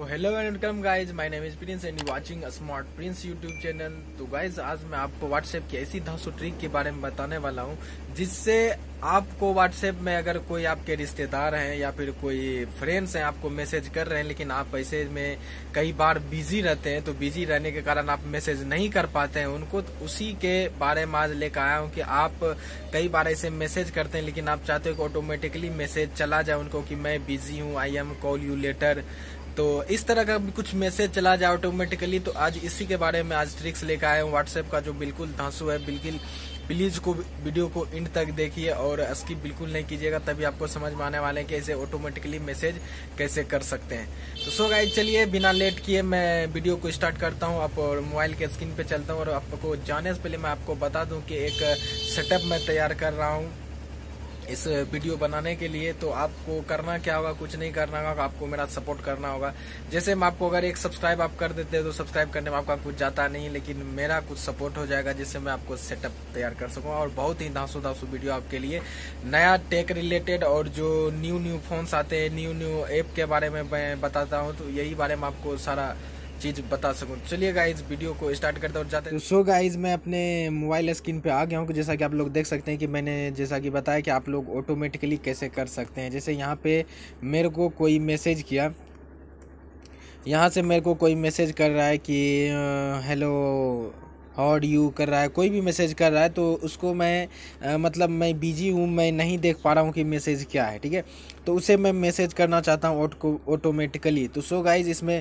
तो hello and welcome guys my name is Prince and watching smart Prince YouTube channel तो guys आज मैं आपको व्हाट्सएप की ऐसी धांसू ट्रिक के बारे में बताने वाला हूँ जिससे आपको व्हाट्सएप में अगर कोई आपके रिश्तेदार हैं या फिर कोई फ्रेंड्स हैं आपको मैसेज कर रहे हैं लेकिन आप ऐसे में कई बार बिजी रहते हैं तो बिजी रहने के कारण आप मैसेज नहीं कर पाते हैं उनको तो उसी के बारे में आज लेकर आया हूँ कि आप कई बार ऐसे मैसेज करते हैं लेकिन आप चाहते हो कि ऑटोमेटिकली मैसेज चला जाए उनको कि मैं बिजी हूँ I am call you later तो इस तरह का कुछ मैसेज चला जाए ऑटोमेटिकली तो आज इसी के बारे में आज ट्रिक्स लेकर आया हूँ व्हाट्सएप का जो बिल्कुल धांसू है बिल्कुल प्लीज़ को वीडियो को इंड तक देखिए और इसकी बिल्कुल नहीं कीजिएगा तभी आपको समझ में आने वाले हैं कि इसे ऑटोमेटिकली मैसेज कैसे कर सकते हैं तो सो गाइज चलिए बिना लेट किए मैं वीडियो को स्टार्ट करता हूँ आप और मोबाइल के स्क्रीन पे चलता हूँ और आपको जाने से पहले मैं आपको बता दूँ कि एक सेटअप मैं तैयार कर रहा हूँ इस वीडियो बनाने के लिए तो आपको करना क्या होगा कुछ नहीं करना होगा आपको मेरा सपोर्ट करना होगा जैसे मैं आपको अगर एक सब्सक्राइब आप कर देते हैं तो सब्सक्राइब करने में आपका कुछ जाता नहीं लेकिन मेरा कुछ सपोर्ट हो जाएगा जिससे मैं आपको सेटअप तैयार कर सकूँ और बहुत ही धांसू धांसू वीडियो आपके लिए नया टेक रिलेटेड और जो न्यू न्यू फोन्स आते हैं न्यू न्यू ऐप के बारे में मैं बताता हूँ तो यही बारे में आपको सारा चीज़ बता सकूँ चलिए गाइज वीडियो को स्टार्ट करते और जाते हैं सो तो गाइज मैं अपने मोबाइल स्क्रीन पे आ गया हूँ जैसा कि आप लोग देख सकते हैं कि मैंने जैसा कि बताया कि आप लोग ऑटोमेटिकली कैसे कर सकते हैं जैसे यहाँ पे मेरे को कोई मैसेज किया यहाँ से मेरे को कोई मैसेज कर रहा है कि हेलो हॉड यू कर रहा है कोई भी मैसेज कर रहा है तो उसको मैं आ, मतलब मैं बिजी हूँ मैं नहीं देख पा रहा हूँ कि मैसेज क्या है ठीक है तो उसे मैं मैसेज करना चाहता हूँ ऑटोमेटिकली तो सो गाइज इसमें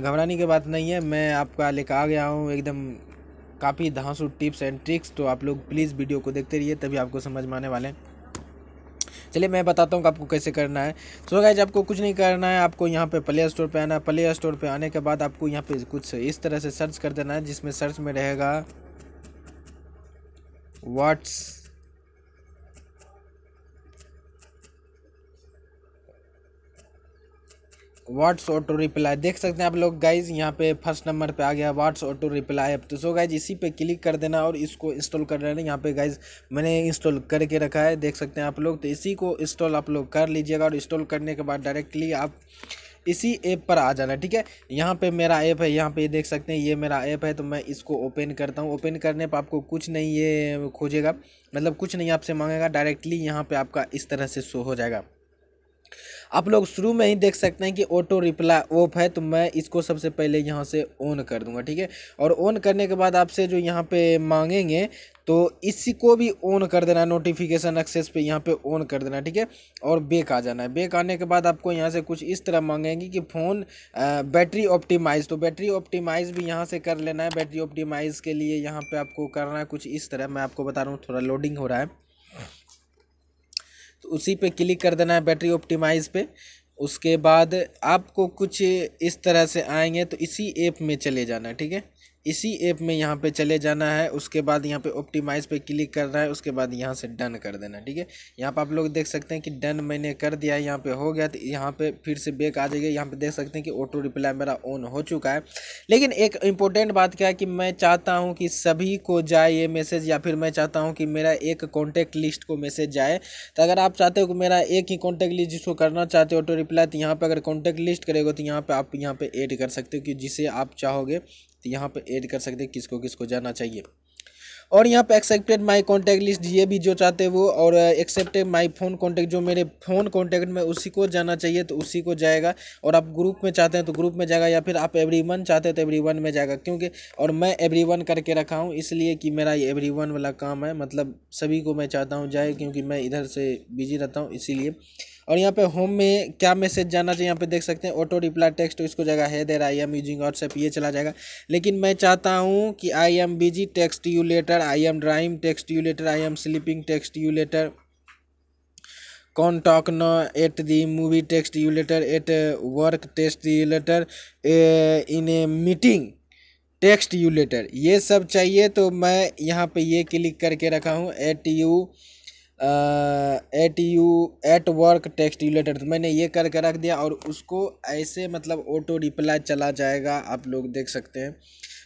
घबराने की बात नहीं है मैं आपका लेकर आ गया हूँ एकदम काफ़ी धांसू टिप्स एंड ट्रिक्स तो आप लोग प्लीज़ वीडियो को देखते रहिए तभी आपको समझ में आने वाले हैं चलिए मैं बताता हूँ आपको कैसे करना है सो गाइज आपको कुछ नहीं करना है आपको यहाँ पे प्ले स्टोर पे आना है प्ले स्टोर पे आने के बाद आपको यहाँ पे कुछ इस तरह से सर्च कर देना है जिसमें सर्च में रहेगा व्हाट्स वाट्स ऑटो रिप्लाई देख सकते हैं आप लोग गाइज यहाँ पे फर्स्ट नंबर पे आ गया वाट्स ऑटो रिप्लाई ऐप तो सो गाइज इसी पे क्लिक कर देना और इसको इंस्टॉल कर देना यहाँ पे गाइज मैंने इंस्टॉल करके रखा है देख सकते हैं आप लोग तो इसी को इंस्टॉल आप लोग कर लीजिएगा और इंस्टॉल करने के बाद डायरेक्टली आप इसी ऐप पर आ जाना ठीक है यहाँ पे मेरा ऐप है यहाँ पे ये देख सकते हैं ये मेरा ऐप है तो मैं इसको ओपन करता हूँ ओपन करने पर आपको कुछ नहीं ये खोजेगा मतलब कुछ नहीं आपसे मांगेगा डायरेक्टली यहाँ पे आपका इस तरह से शो हो जाएगा आप लोग शुरू में ही देख सकते हैं कि ऑटो रिप्लाई ऑफ है तो मैं इसको सबसे पहले यहाँ से ऑन कर दूँगा ठीक है और ऑन करने के बाद आपसे जो यहाँ पे मांगेंगे तो इसी को भी ऑन कर देना नोटिफिकेशन एक्सेस पे यहाँ पे ऑन कर देना ठीक है और बेक आ जाना है बेक आने के बाद आपको यहाँ से कुछ इस तरह मांगेंगे कि फ़ोन बैटरी ऑप्टिमाइज तो बैटरी ऑप्टिमाइज भी यहाँ से कर लेना है बैटरी ऑप्टिमाइज के लिए यहाँ पे आपको करना है कुछ इस तरह मैं आपको बता रहा हूँ थोड़ा लोडिंग हो रहा है तो उसी पे क्लिक कर देना है बैटरी ऑप्टिमाइज़ पे उसके बाद आपको कुछ इस तरह से आएंगे तो इसी ऐप में चले जाना है ठीक है इसी ऐप में यहाँ पे चले जाना है उसके बाद यहाँ पे ऑप्टिमाइज़ पे क्लिक करना है उसके बाद यहाँ से डन कर देना ठीक है यहाँ पे आप लोग देख सकते हैं कि डन मैंने कर दिया है यहाँ पे हो गया तो यहाँ पे फिर से बेक आ जाएगा यहाँ पे देख सकते हैं कि ऑटो रिप्लाई मेरा ऑन हो चुका है लेकिन एक इंपॉर्टेंट बात क्या है कि मैं चाहता हूँ कि सभी को जाए ये मैसेज या फिर मैं चाहता हूँ कि मेरा एक कॉन्टैक्ट लिस्ट को मैसेज जाए तो अगर आप चाहते हो कि मेरा एक ही कॉन्टैक्ट लिस्ट जिसको करना चाहते हो ऑटो रिप्लाई तो यहाँ पर अगर कॉन्टैक्ट लिस्ट करेगा तो यहाँ पर आप यहाँ पर एड कर सकते हो कि जिसे आप चाहोगे तो यहाँ पर ऐड कर सकते हैं किसको किसको जाना चाहिए और यहाँ पे एक्सेप्टेड माय कॉन्टैक्ट लिस्ट ये भी जो चाहते हैं वो और एक्सेप्टेड माय फ़ोन कॉन्टैक्ट जो मेरे फ़ोन कॉन्टैक्ट में उसी को जाना चाहिए तो उसी को जाएगा और आप ग्रुप में चाहते हैं तो ग्रुप में जाएगा या फिर आप एवरी वन चाहते हैं तो एवरी वन में जाएगा क्योंकि और मैं एवरी वन करके रखा हूँ इसलिए कि मेरा ये एवरी वन वाला काम है मतलब सभी को मैं चाहता हूँ जाए क्योंकि मैं इधर से बिजी रहता हूँ इसीलिए और यहाँ पे होम में क्या मैसेज जाना चाहिए यहाँ पे देख सकते हैं ऑटो रिप्लाई टेक्स्ट इसको जगह है there I am using WhatsApp ये चला जाएगा लेकिन मैं चाहता हूँ कि I am busy text you later I am driving text you later I am sleeping text you later can't talk न at the movie text you later at work text you later in a meeting text you later ये सब चाहिए तो मैं यहाँ पे ये click करके रखा हूँ at you at you at work text related तो मैंने ये करके रख दिया और उसको ऐसे मतलब ऑटो रिप्लाई चला जाएगा आप लोग देख सकते हैं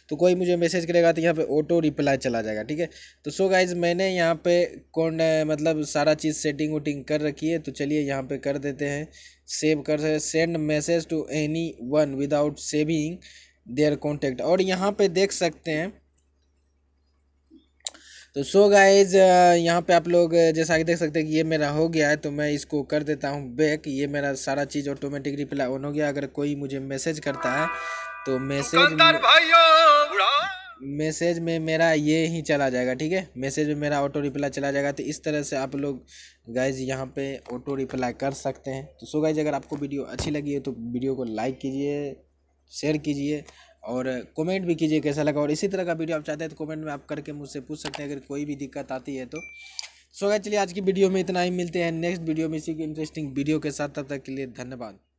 तो कोई मुझे मैसेज करेगा तो यहाँ पे ऑटो रिप्लाई चला जाएगा ठीक है तो सो गाइज मैंने यहाँ पे कौन मतलब सारा चीज़ सेटिंग वटिंग कर रखी है तो चलिए यहाँ पे कर देते हैं सेव कर send message to anyone without saving their contact और यहाँ पे देख सकते हैं तो सो गाइज uh, यहाँ पे आप लोग uh, जैसा कि देख सकते हैं कि ये मेरा हो गया है तो मैं इसको कर देता हूँ बैक ये मेरा सारा चीज़ ऑटोमेटिक रिप्लाई ऑन हो गया अगर कोई मुझे मैसेज करता है तो मैसेज मैसेज में मेरा ये ही चला जाएगा ठीक है मैसेज में मेरा ऑटो रिप्लाई चला जाएगा तो इस तरह से आप लोग गाइज यहाँ पे ऑटो रिप्लाई कर सकते हैं तो सो गाइज अगर आपको वीडियो अच्छी लगी है तो वीडियो को लाइक कीजिए शेयर कीजिए और कमेंट भी कीजिए कैसा लगा और इसी तरह का वीडियो आप चाहते हैं तो कमेंट में आप करके मुझसे पूछ सकते हैं अगर कोई भी दिक्कत आती है तो सो चलिए आज की वीडियो में इतना ही मिलते हैं नेक्स्ट वीडियो में इसी की इंटरेस्टिंग वीडियो के साथ तब तक के लिए धन्यवाद